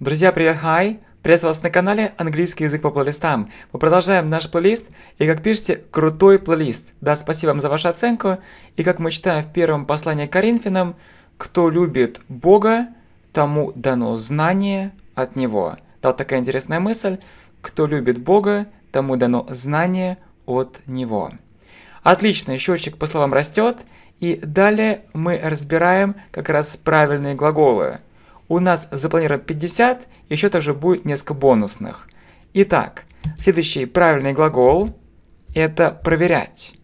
Друзья, привет, хай! Приветствую вас на канале «Английский язык по плейлистам». Мы продолжаем наш плейлист, и, как пишете, крутой плейлист. Да, спасибо вам за вашу оценку. И, как мы читаем в первом послании к Коринфянам, «Кто любит Бога, тому дано знание от Него». Да, вот такая интересная мысль. «Кто любит Бога, тому дано знание от Него». Отлично, счетчик по словам растет. И далее мы разбираем как раз правильные глаголы – у нас запланировано 50, еще также будет несколько бонусных. Итак, следующий правильный глагол – это проверять.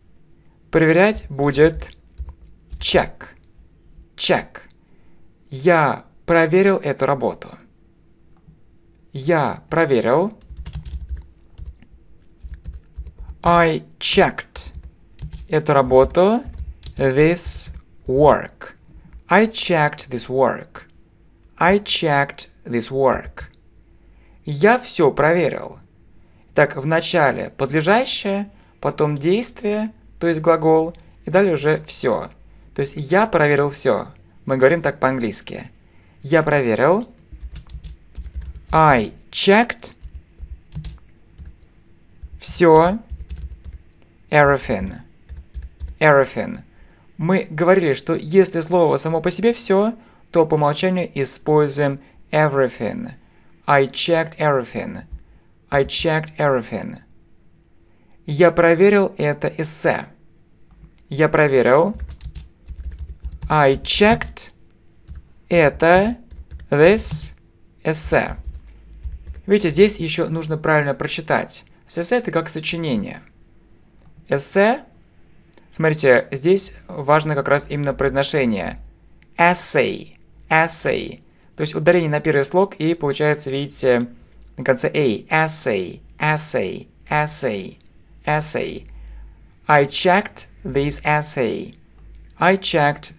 Проверять будет check. Check. Я проверил эту работу. Я проверил. I checked эту работу, this work. I checked this work. I checked this work. Я все проверил. Так, в начале подлежащее, потом действие, то есть глагол, и далее уже все. То есть я проверил все. Мы говорим так по-английски. Я проверил. I checked. Все. Everything. Everything. Мы говорили, что если слово само по себе все, то по умолчанию используем everything. I checked everything. I checked everything. Я проверил это эссе. Я проверил. I checked это this essay. Видите, здесь еще нужно правильно прочитать. Эссе это как сочинение. Эссе. Смотрите, здесь важно как раз именно произношение. Essay essay. То есть ударение на первый слог и получается, видите, на конце a. Essay, essay, essay, essay. I checked this essay. I checked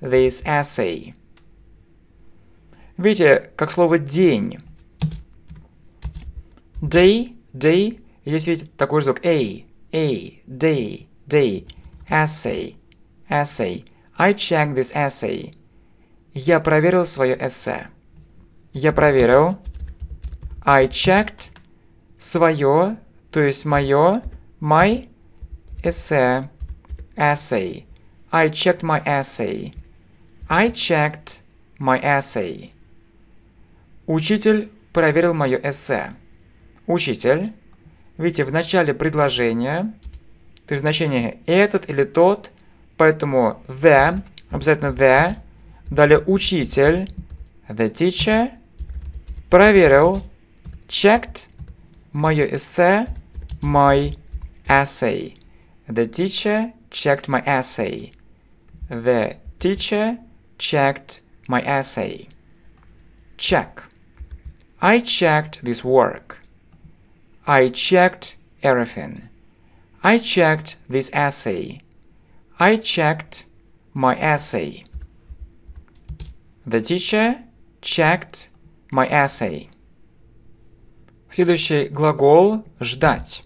this essay. Видите, как слово день. Day, day. И здесь видите такой же звук a, a, day, day. Essay, essay. I checked this essay. Я проверил свое эссе. Я проверил. I checked свое, то есть мое, my эссе, Essay. I checked my essay. I checked my essay. Учитель проверил мое эссе. Учитель. Видите, в начале предложения, то есть значение этот или тот, поэтому the, обязательно the, Далее учитель, the teacher, проверил, checked, мое эссе, my essay. The teacher checked my essay. The teacher checked my essay. Check. I checked this work. I checked everything. I checked this essay. I checked my essay. The teacher checked my essay. Следующий глагол «ждать».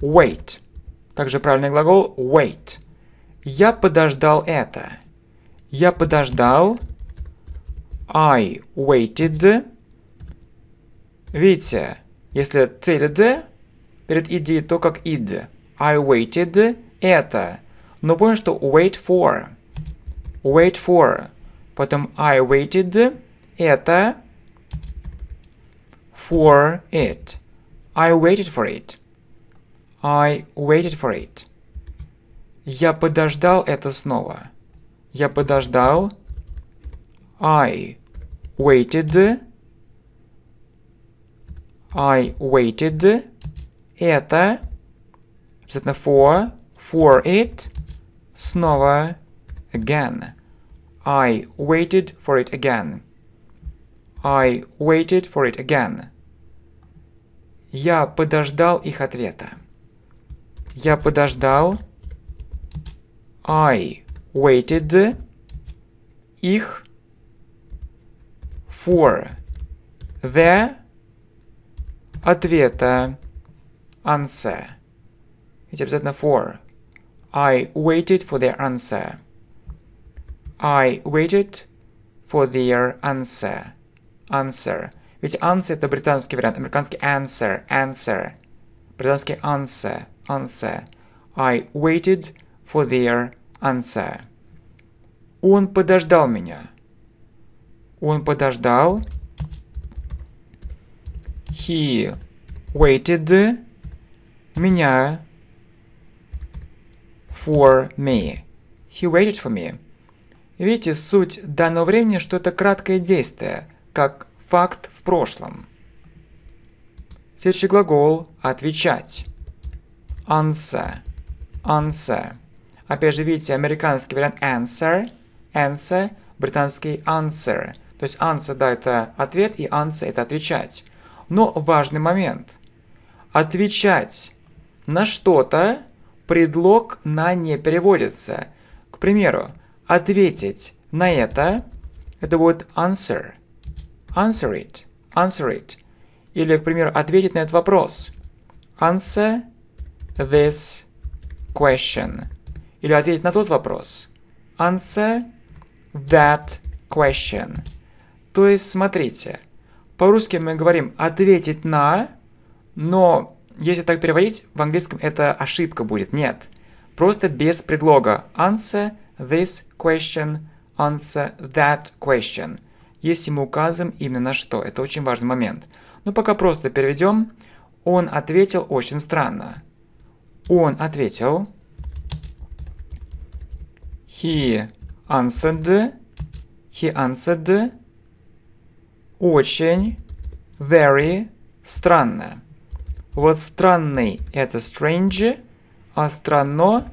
Wait. Также правильный глагол wait. Я подождал это. Я подождал. I waited. Видите, если tilde перед id, то как id. I waited это. Но помню, что wait for. Wait for потом I waited, это for it. I waited for it. I waited for it. Я подождал это снова. Я подождал. I waited. I waited. Это. Обязательно for. For it. Снова. Again. I waited for it again. I waited for it again. Я подождал их ответа. Я подождал. I waited. Их. For. The. Ответа. Answer. Ведь обязательно for. I waited for their answer. I waited for their answer. Answer. Ведь answer это британский вариант. Американский answer. Answer. Британский answer. Answer. I waited for their answer. Он подождал меня. Он подождал. He waited меня for me. He waited for me. Видите суть данного времени, что это краткое действие, как факт в прошлом. Следующий глагол «отвечать». Answer. Answer. Опять же, видите, американский вариант answer, answer, британский answer. То есть answer, да, это ответ, и answer – это отвечать. Но важный момент. Отвечать на что-то предлог на не переводится. К примеру, ответить на это, это будет answer. Answer it. Answer it. Или, к примеру, ответить на этот вопрос. Answer this question. Или ответить на тот вопрос. Answer that question. То есть, смотрите, по-русски мы говорим «ответить на», но если так переводить, в английском это ошибка будет. Нет, просто без предлога. Answer this question, answer that question, если мы указываем именно на что. Это очень важный момент. Но ну, пока просто переведем. Он ответил очень странно. Он ответил. He answered. He answered. Очень, very странно. Вот странный это strange, а странно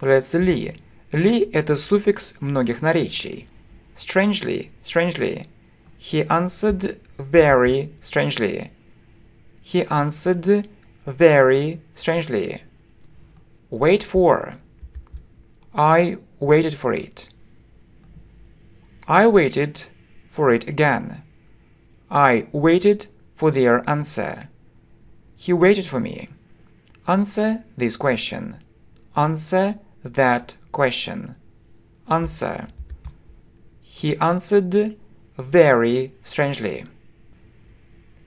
является ли. Ли – это суффикс многих наречий. Strangely, strangely. He answered very strangely. He answered very strangely. Wait for. I waited for it. I waited for it again. I waited for their answer. He waited for me. Answer this question. Answer that Question. Answer. He answered very strangely.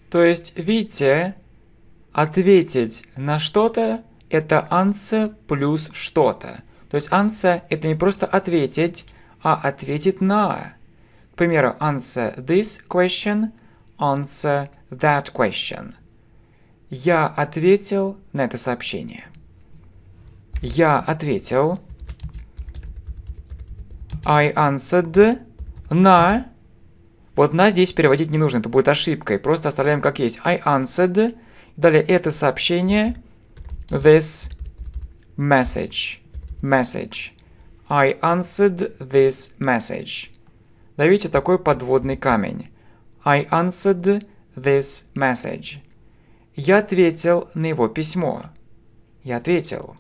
То есть, видите, ответить на что-то – это answer плюс что-то. То есть answer – это не просто ответить, а ответить на. К примеру, answer this question, answer that question. Я ответил на это сообщение. Я ответил I answered на... Вот на здесь переводить не нужно, это будет ошибкой. Просто оставляем как есть. I answered. Далее это сообщение. This message. Message. I answered this message. давите такой подводный камень. I answered this message. Я ответил на его письмо. Я ответил.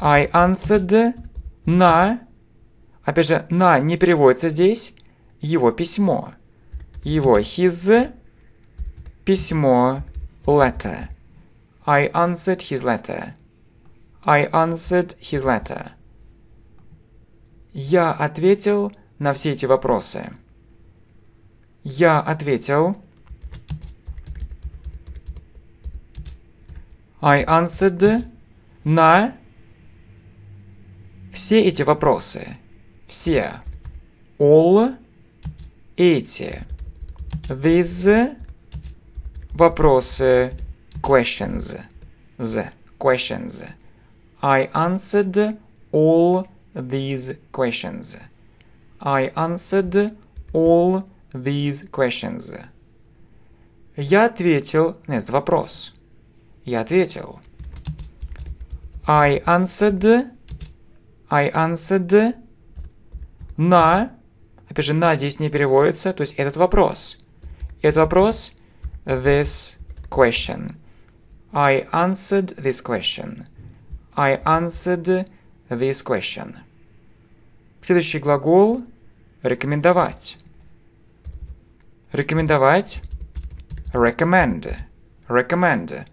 I answered на, опять же, на не переводится здесь, его письмо. Его his письмо letter. I answered his letter. I answered his letter. Я ответил на все эти вопросы. Я ответил. I answered на все эти вопросы, все, all эти, these вопросы, questions, the questions. I answered all these questions. I answered all these questions. Я ответил на этот вопрос. Я ответил. I answered I answered на. Опять же, на здесь не переводится, то есть этот вопрос. Этот вопрос this question. I answered this question. I answered this question. Следующий глагол рекомендовать. Рекомендовать recommend. Recommend.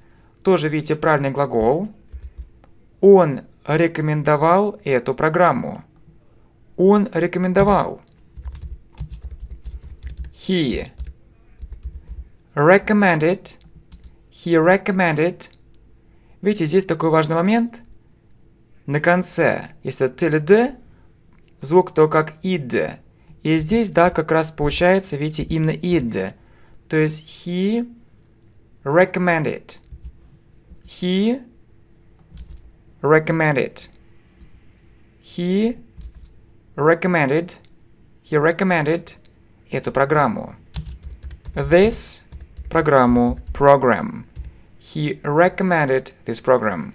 Тоже видите правильный глагол. Он рекомендовал эту программу. Он рекомендовал. He recommended. He recommended. Видите, здесь такой важный момент. На конце, если т д, звук то как id. И здесь, да, как раз получается, видите, именно id. То есть he recommended. He recommended he recommended he recommended эту программу this программу program he recommended this program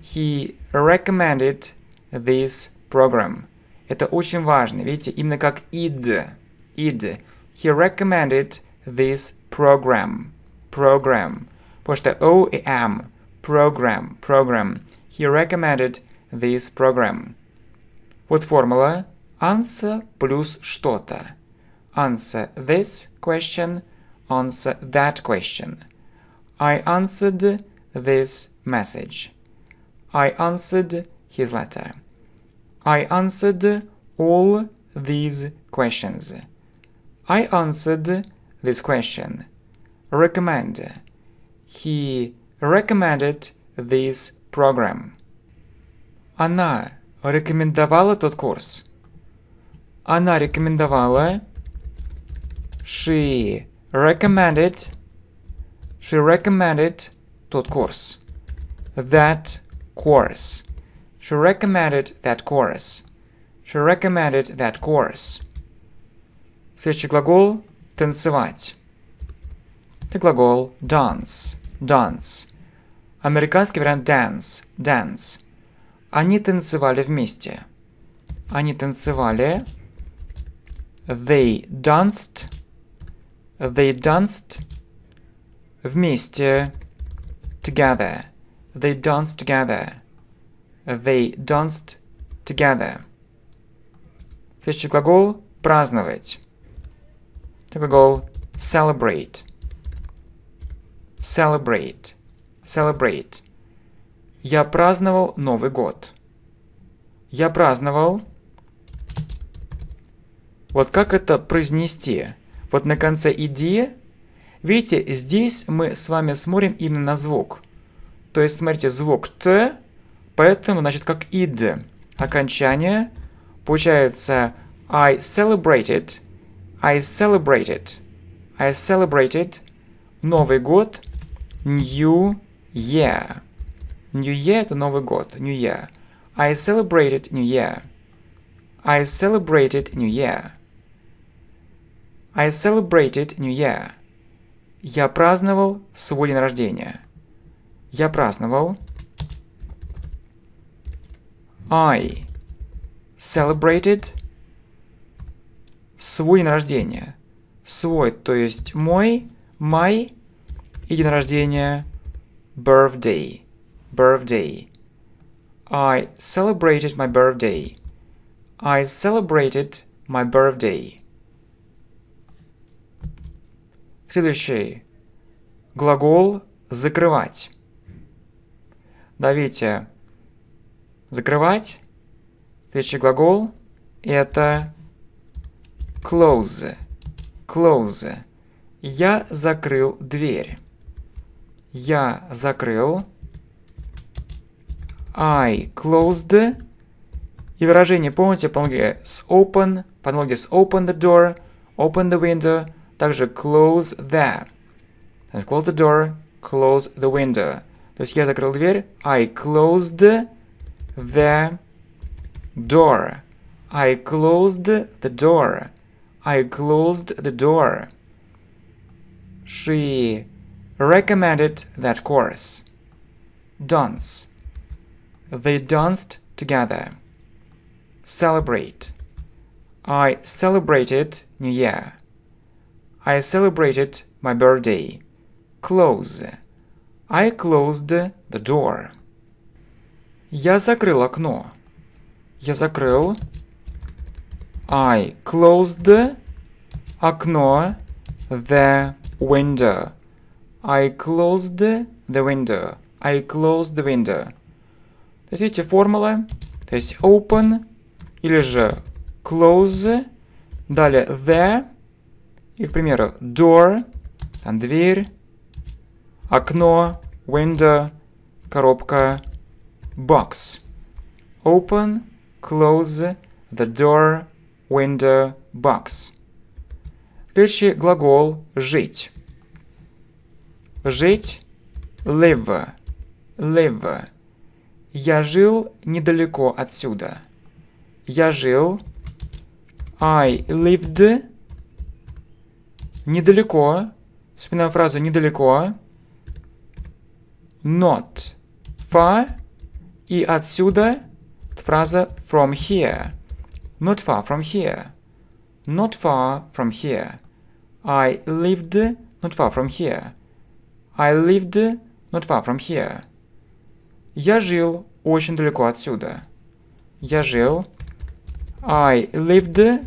he recommended this program это очень важно видите именно как id id he recommended this program program потому что o и m program program he recommended this program. What formula? answer plus что-то. Answer this question, answer that question. I answered this message. I answered his letter. I answered all these questions. I answered this question. Recommend. He recommended this program. Она рекомендовала тот курс. Она рекомендовала. She recommended. She recommended тот курс. That course. She recommended that course. She recommended that course. Следующий глагол – танцевать. Это глагол dance. Dance. Американский вариант dance, dance. Они танцевали вместе. Они танцевали. They danced. They danced вместе. Together. They danced together. They danced together. Следующий глагол праздновать. Глагол celebrate. Celebrate celebrate. Я праздновал Новый год. Я праздновал. Вот как это произнести? Вот на конце «иди» Видите, здесь мы с вами смотрим именно на звук. То есть, смотрите, звук «т», поэтому, значит, как «id». Окончание получается «I celebrated», «I celebrated», «I celebrated», «Новый год», «New Year. New Year – это Новый год. New Year. I celebrated New Year. I celebrated New Year. I celebrated New Year. Я праздновал свой день рождения. Я праздновал. I celebrated свой день рождения. Свой, то есть мой, my и день рождения birthday, birthday. I celebrated my birthday. I celebrated my birthday. Следующий глагол закрывать. Давите закрывать. Следующий глагол это close. Close. Я закрыл дверь. Я закрыл. I closed. И выражение, помните, по аналогии с open, по аналогии с open the door, open the window, также close that. Close the door, close the window. То есть я закрыл дверь. I closed the door. I closed the door. I closed the door. She recommended that chorus. Dance. They danced together. Celebrate. I celebrated New Year. I celebrated my birthday. Close. I closed the door. Я закрыл окно. Я закрыл. I closed окно. The window. I closed the window. I closed the window. То есть видите формулы, то есть open или же close, далее the, и, к примеру, door, там дверь, окно, window, коробка, box. Open, close, the door, window, box. Следующий глагол «жить». Жить – live, live. Я жил недалеко отсюда. Я жил I lived недалеко. Вспоминаем фразу недалеко. Not far. И отсюда фраза from here. Not far from here. Not far from here. I lived not far from here. I lived not far from here. Я жил очень далеко отсюда. Я жил. I lived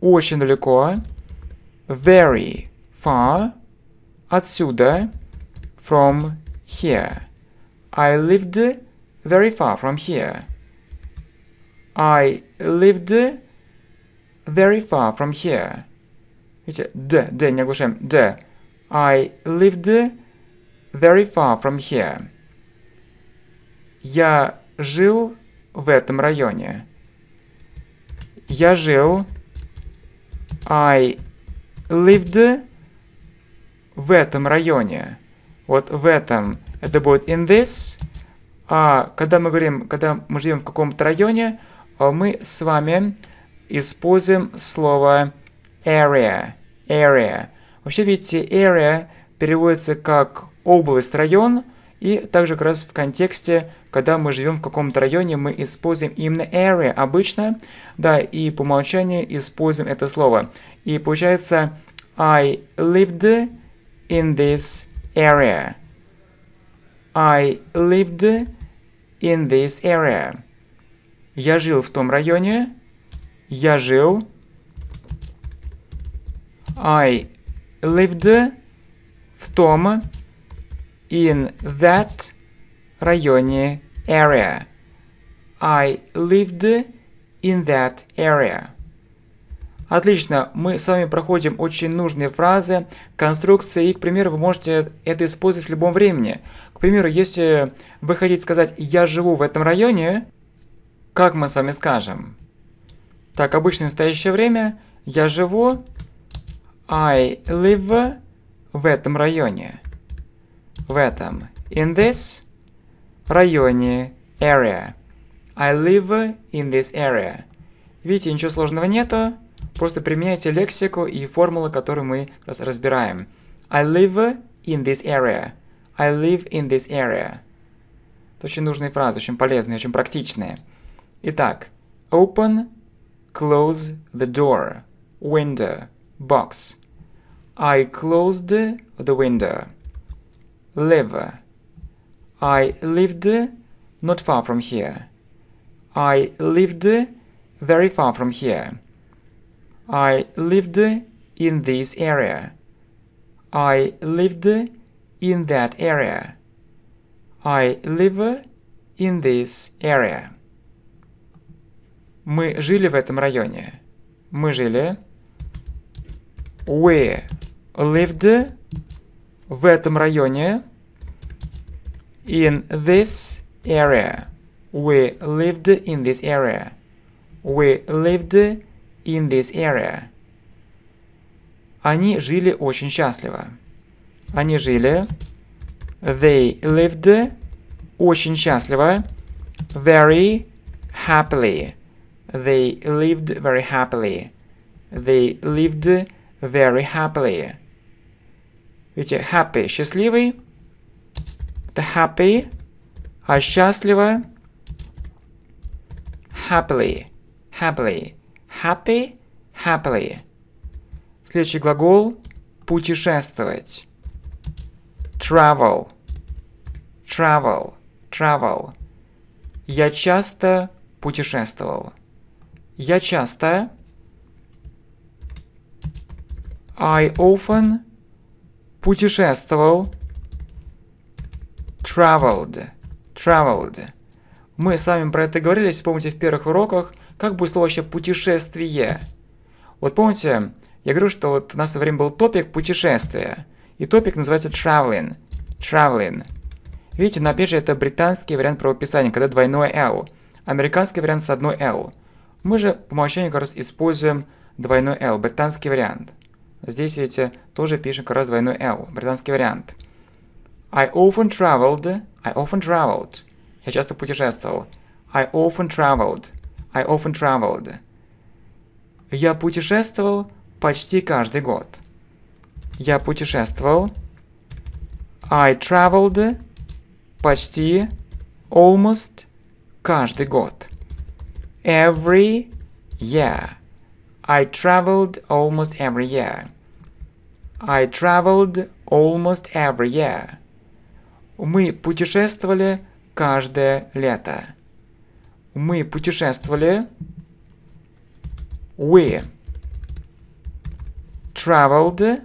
очень далеко. Very far отсюда. From here. I lived very far from here. I lived very far from here. Видите, д, д, не оглушаем, д. I lived very far from here. Я жил в этом районе. Я жил. I lived в этом районе. Вот в этом это будет in this. А когда мы говорим, когда мы живем в каком-то районе, а мы с вами используем слово area. Area. Вообще, видите, area переводится как область, район, и также как раз в контексте, когда мы живем в каком-то районе, мы используем именно area обычно, да, и по умолчанию используем это слово. И получается I lived in this area. I lived in this area. Я жил в том районе. Я жил. I lived в том in that районе area. I lived in that area. Отлично, мы с вами проходим очень нужные фразы, конструкции, и, к примеру, вы можете это использовать в любом времени. К примеру, если вы хотите сказать «я живу в этом районе», как мы с вами скажем? Так, обычное настоящее время «я живу I live в этом районе. В этом. In this районе area. I live in this area. Видите, ничего сложного нету. Просто применяйте лексику и формулы, которые мы разбираем. I live in this area. I live in this area. Это очень нужные фразы, очень полезные, очень практичные. Итак, open, close the door, window. box. I closed the window. Live. I lived not far from here. I lived very far from here. I lived in this area. I lived in that area. I live in this area. Мы жили в этом районе. Мы жили we lived в этом районе. In this area. We lived in this area. We lived in this area. Они жили очень счастливо. Они жили. They lived очень счастливо. Very happily. They lived very happily. They lived very happily. Видите, happy – счастливый. the happy. А счастливо – happily. Happily. Happy – happily. Следующий глагол – путешествовать. Travel. Travel. Travel. Я часто путешествовал. Я часто I often путешествовал. Traveled. Traveled. Мы с вами про это говорили, если помните, в первых уроках, как будет слово вообще «путешествие». Вот помните, я говорю, что вот у нас во время был топик путешествия, и топик называется «traveling». Traveling. Видите, но опять же это британский вариант правописания, когда двойное «l». Американский вариант с одной «l». Мы же по умолчанию как раз используем двойной «l», британский вариант – Здесь видите э, тоже пишем как раз двойной L, британский вариант. I often traveled, I often traveled. Я часто путешествовал. I often traveled, I often traveled. Я путешествовал почти каждый год. Я путешествовал. I traveled почти almost каждый год. Every year. I traveled almost every year. I traveled almost every year. Мы путешествовали каждое лето. Мы путешествовали. We traveled.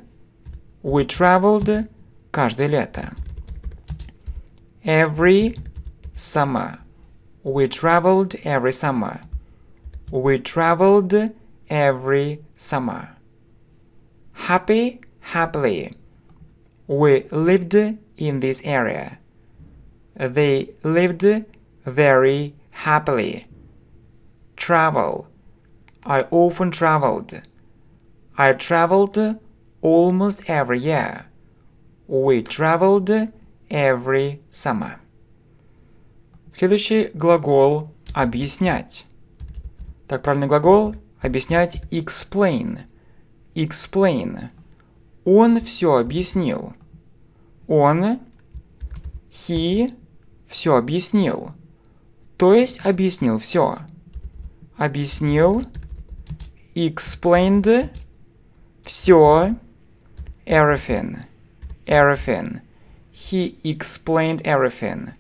We traveled каждое лето. Every summer. We traveled every summer. We traveled every summer. Happy, happily, we lived in this area. They lived very happily. Travel. I often traveled. I traveled almost every year. We traveled every summer. Следующий глагол объяснять. Так, правильный глагол объяснять explain. Explain. Он все объяснил. Он, he, все объяснил. То есть объяснил все. Объяснил, explained, все, everything, everything. He explained everything.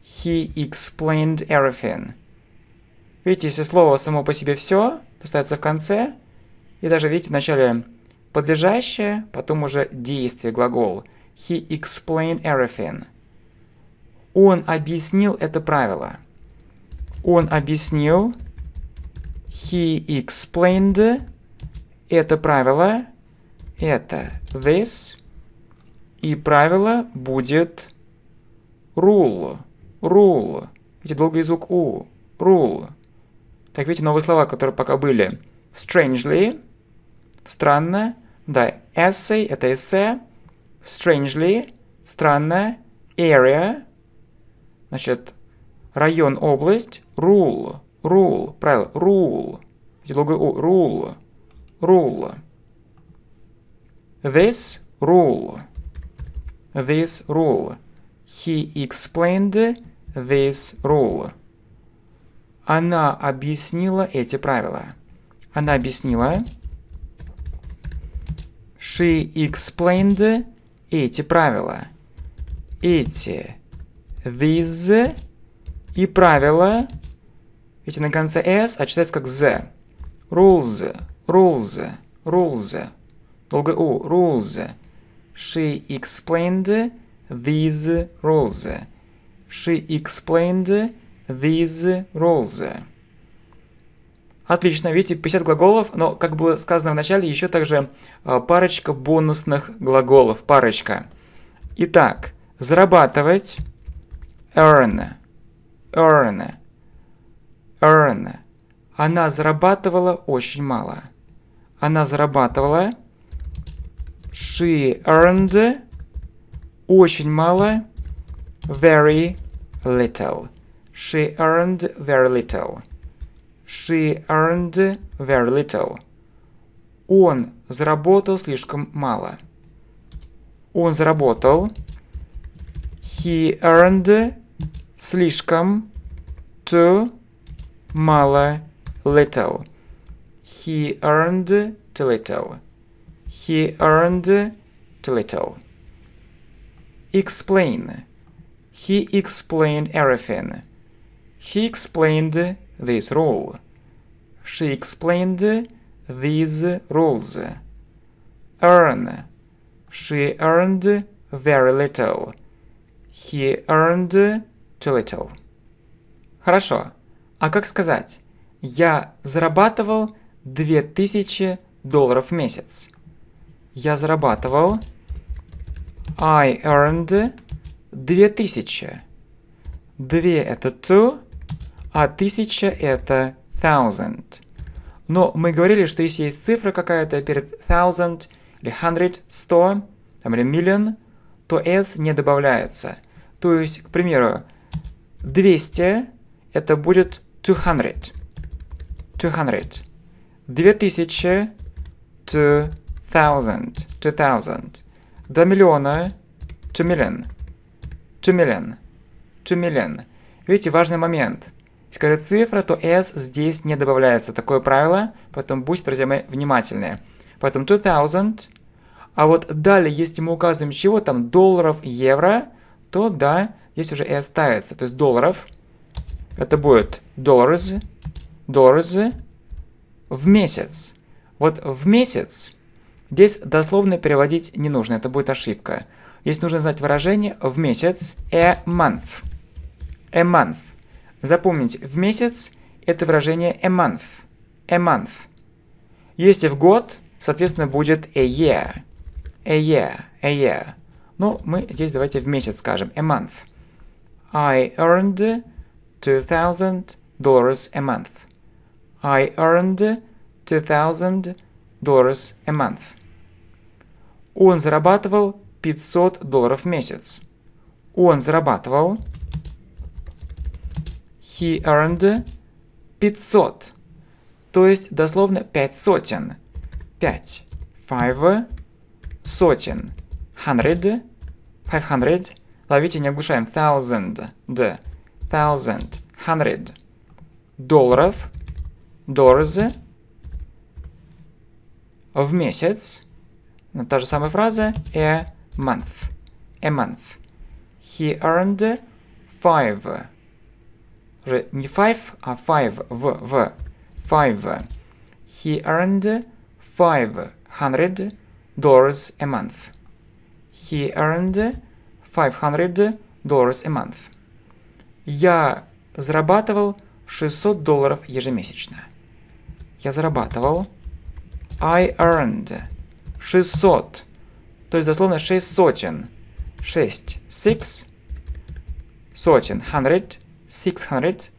He explained everything. Видите, если слово само по себе все, поставится в конце. И даже, видите, в начале подлежащее, потом уже действие, глагол. He explained everything. Он объяснил это правило. Он объяснил. He explained это правило. Это this. И правило будет rule. Rule. Видите, долгий звук у. Rule. Так видите, новые слова, которые пока были. Strangely, странно. Да, essay, это эссе. Strangely, странно. Area, значит, район, область. Rule, rule, правило, rule. Лого У, rule, rule. This rule. This rule. He explained this rule она объяснила эти правила. Она объяснила. She explained эти правила. Эти. These. И правила. Эти на конце S, а читается как Z. Rules. Rules. Rules. Долго U. Rules. She explained these rules. She explained these rules. Отлично, видите, 50 глаголов, но, как было сказано в начале, еще также а, парочка бонусных глаголов, парочка. Итак, зарабатывать, earn, earn, earn. Она зарабатывала очень мало. Она зарабатывала, she earned, очень мало, very little. She earned very little. She earned very little. Он заработал слишком мало. Он заработал. He earned слишком too мало little. He earned too little. He earned too little. Explain. He explained everything. He explained this role. She explained these rules. Earn. She earned very little. He earned too little. Хорошо. А как сказать? Я зарабатывал 2000 долларов в месяц. Я зарабатывал I earned 2000. 2 это to, а тысяча это thousand. Но мы говорили, что если есть цифра какая-то перед thousand или hundred, сто, там, или million, то s не добавляется. То есть, к примеру, 200 это будет 200. 200. 2000 2000. 2000. 2 миллиона 2 million. 2 million. 2 million. Видите, важный момент. Если какая цифра, то s здесь не добавляется. Такое правило, поэтому будьте, друзья мои, внимательны. Поэтому 2000. А вот далее, если мы указываем чего, там долларов, евро, то да, здесь уже s ставится. То есть долларов, это будет dollars, dollars в месяц. Вот в месяц здесь дословно переводить не нужно, это будет ошибка. Здесь нужно знать выражение в месяц a month. A month. Запомните, в месяц это выражение a month. A month. Если в год, соответственно, будет a year. A year, a year. Ну, мы здесь давайте в месяц скажем a month. I earned 2000 dollars a month. I earned 2000 dollars a month. Он зарабатывал 500 долларов в месяц. Он зарабатывал He earned 500. То есть дословно 5 сотен. 5. 5 сотен. 100. 500. Ловите, не оглушаем. Thousand. D. Thousand. Hundred. Долларов. Dollars. В месяц. Ну, та же самая фраза. A month. A month. He earned five уже не five, а five в в five. He earned five hundred dollars a month. He earned five hundred dollars a month. Я зарабатывал 600 долларов ежемесячно. Я зарабатывал I earned 600, то есть дословно 6 сотен. 6, 6 сотен, 100 600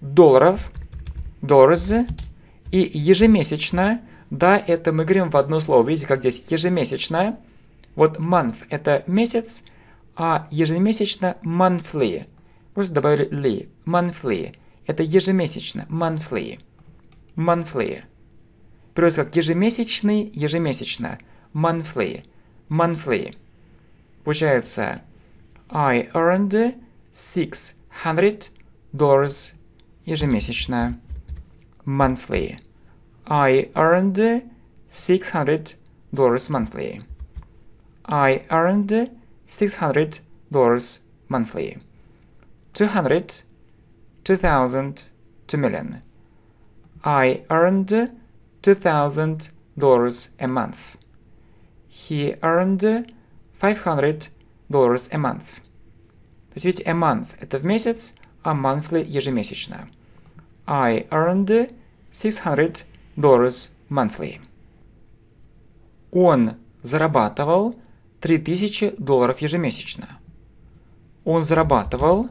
долларов, dollars, и ежемесячно, да, это мы говорим в одно слово, видите, как здесь ежемесячно, вот month – это месяц, а ежемесячно monthly, просто добавили li, monthly, это ежемесячно, monthly, monthly, переводится как ежемесячный, ежемесячно, monthly, monthly. Получается, I earned 600 dollars ежемесячно. Monthly. I earned 600 dollars monthly. I earned 600 dollars monthly. 200, 2000, 2 million. I earned 2000 dollars a month. He earned 500 dollars a month. То есть, a month – это в месяц, а monthly – ежемесячно. I earned 600 dollars monthly. Он зарабатывал 3000 долларов ежемесячно. Он зарабатывал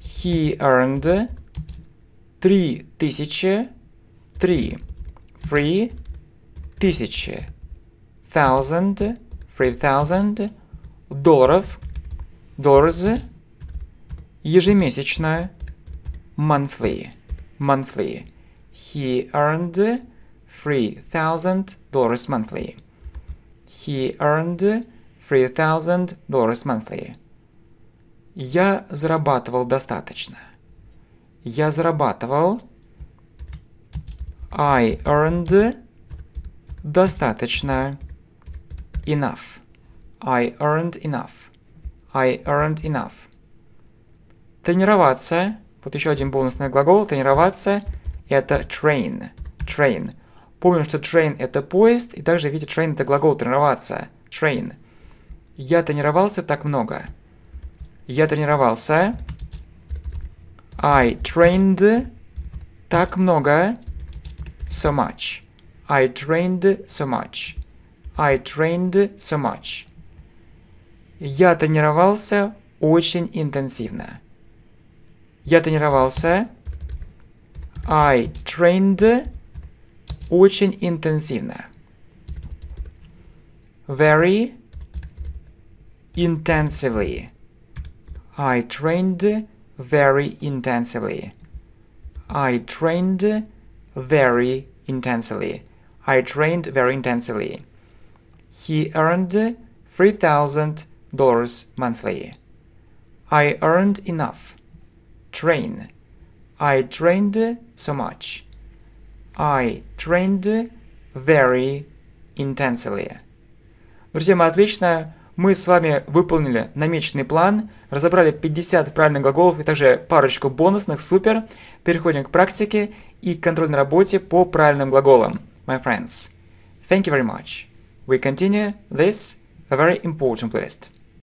He earned 3000 3 free тысячи thousand three thousand долларов dollars ежемесячная monthly monthly he earned three thousand dollars monthly he earned three thousand dollars monthly я зарабатывал достаточно я зарабатывал I earned достаточно enough I earned enough I earned enough Тренироваться. Вот еще один бонусный глагол. Тренироваться. Это train. Train. Помним, что train это поезд. И также, видите, train это глагол тренироваться. Train. Я тренировался так много. Я тренировался. I trained так много. So much. I trained so much. I trained so much. Я тренировался очень интенсивно. Я тренировался. I trained очень интенсивно. Very intensively. I trained very intensively. I trained very intensively. I trained very intensively. He earned $3,000 monthly. I earned enough. train. I trained so much. I trained very intensely. Друзья мои, отлично. Мы с вами выполнили намеченный план, разобрали 50 правильных глаголов и также парочку бонусных, супер. Переходим к практике и контрольной работе по правильным глаголам. My friends, thank you very much. We continue this very important list.